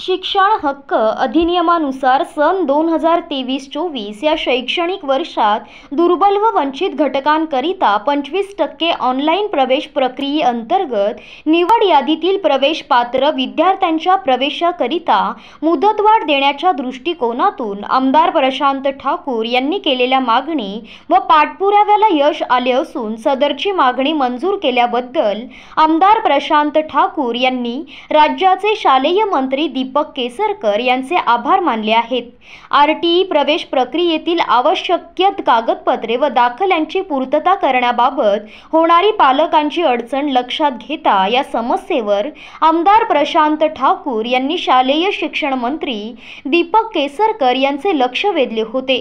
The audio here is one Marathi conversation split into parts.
शिक्षण हक्क अधिनियमानुसार सन दोन हजार तेवीस चोवीस या शैक्षणिक वर्षात दुर्बल व वंचित घटकांकरिता पंचवीस टक्के ऑनलाईन प्रवेश प्रक्रियेअंतर्गत निवड यादीतील प्रवेश पात्र विद्यार्थ्यांच्या प्रवेशाकरिता मुदतवाढ देण्याच्या दृष्टिकोनातून आमदार प्रशांत ठाकूर यांनी केलेल्या मागणी व पाठपुराव्याला यश आले असून सदरची मागणी मंजूर केल्याबद्दल आमदार प्रशांत ठाकूर यांनी राज्याचे शालेय मंत्री दीपक केसरकर यांचे आभार मानले आहेत आर टी ई प्रवेश प्रक्रियेतील आवश्यक कागदपत्रे व दाखल्यांची पूर्तता करण्याबाबत होणारी पालकांची अडचण लक्षात घेता या समस्येवर आमदार प्रशांत ठाकूर यांनी शालेय शिक्षण मंत्री दीपक केसरकर यांचे लक्ष वेधले होते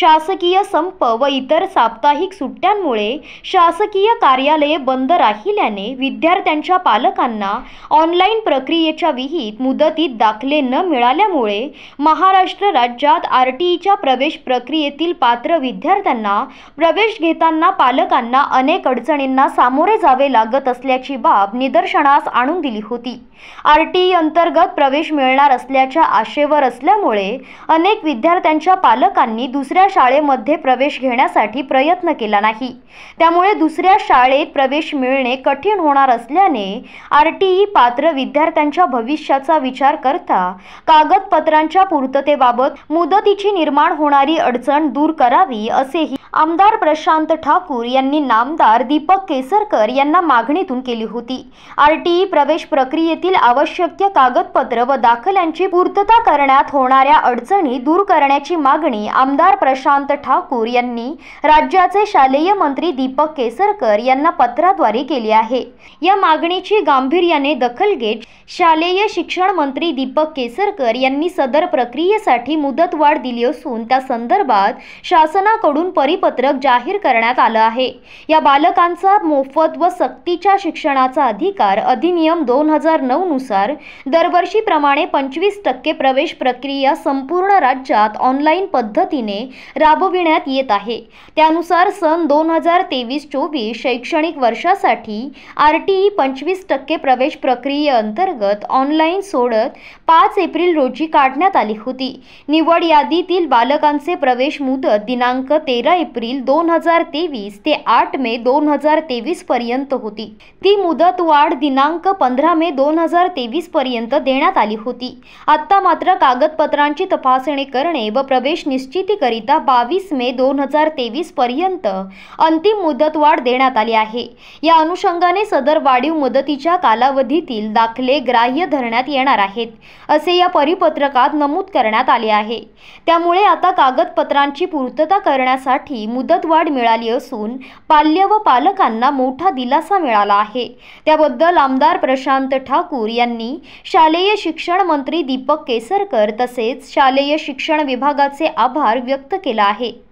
शासकीय संप व इतर साप्ताहिक सुट्ट्यांमुळे शासकीय कार्यालये बंद राहिल्याने विद्यार्थ्यांच्या पालकांना ऑनलाईन प्रक्रियेच्या विहित मुदतीत दाखले न मिळाल्यामुळे महाराष्ट्र राज्यात आर टी ईच्या प्रवेश प्रक्रियेतील पात्र विद्यार्थ्यांना प्रवेश घेताना पालकांना अनेक अडचणींना सामोरे जावे लागत असल्याची बाब निदर्शनास आणून दिली होती आर टी ई अंतर्गत प्रवेश मिळणार असल्याच्या आशेवर असल्यामुळे अनेक विद्यार्थ्यांच्या पालकांनी दुसऱ्या शाळेमध्ये प्रवेश घेण्यासाठी प्रयत्न केला नाही त्यामुळे दुसऱ्या शाळेत प्रवेश मिळणे कठीण होणार असल्याने आर टी ई पात्र विद्यार्थ्यांच्या भविष्याचा विचार कर करता कागदपत्रांच्या पूर्ततेबाबत मुदतीची निर्माण होणारी अडचण दूर करावी असेही आमदार प्रशांत ठाकूर यांनी नामदार दीपक केसरकर यांना मागणीतून केली होती आरटीई प्रवेश प्रक्रियेतील आवश्यक कागदपत्र व दाखल्यांची पूर्तता करण्यात होणाऱ्या अडचणी दूर करण्याची मागणी आमदार प्रशांत ठाकूर यांनी राज्याचे शालेय मंत्री दीपक केसरकर यांना पत्राद्वारे केली आहे या मागणीची गांभीर्याने दखल घेत शालेय शिक्षण मंत्री दीपक दीपक केसरकर यांनी सदर प्रक्रियेसाठी मुदतवाढ दिली असून त्या संदर्भात शासनाकडून परिपत्रक जाहीर करण्यात आलं आहे या बालकांचा मोफत व सक्तीच्या शिक्षणाचा अधिकार अधिनियम दोन हजार नऊनुसार दरवर्षीप्रमाणे पंचवीस टक्के प्रवेश प्रक्रिया संपूर्ण राज्यात ऑनलाईन पद्धतीने राबविण्यात येत आहे त्यानुसार सन दोन हजार तेवीस चोवीस शैक्षणिक वर्षासाठी आर टी ई पंचवीस टक्के प्रवेश प्रक्रियेअंतर्गत ऑनलाईन सोडत पाच एप्रिल रोजी काढण्यात आली होती निवड यादीतील बालकांचे प्रवेश मुदत दिनांक तेरा एप्रिल दोन हजार तेवीस ते आठ मे दोन हजार तेवीस पर्यंत होती ती मुदत वाढ दिनांक पंधरा मे दोन हजार तेवीस पर्यंत देण्यात आली होती आता मात्र कागदपत्रांची तपासणी करणे व प्रवेश निश्चितीकरिता बावीस मे दोन हजार तेवीस पर्यंत अंतिम मुदतवाढ देण्यात आली आहे या अनुषंगाने सदर वाढीव मुदतीच्या कालावधीतील दाखले ग्राह्य धरण्यात येणार आहेत असे या परिपत्रकात नमूद करण्यात आले आहे त्यामुळे आता कागदपत्रांची पूर्तता करण्यासाठी मुदतवाढ मिळाली असून पाल्य व पालकांना मोठा दिलासा मिळाला आहे त्याबद्दल आमदार प्रशांत ठाकूर यांनी शालेय शिक्षण मंत्री दीपक केसरकर तसेच शालेय शिक्षण विभागाचे आभार व्यक्त केला आहे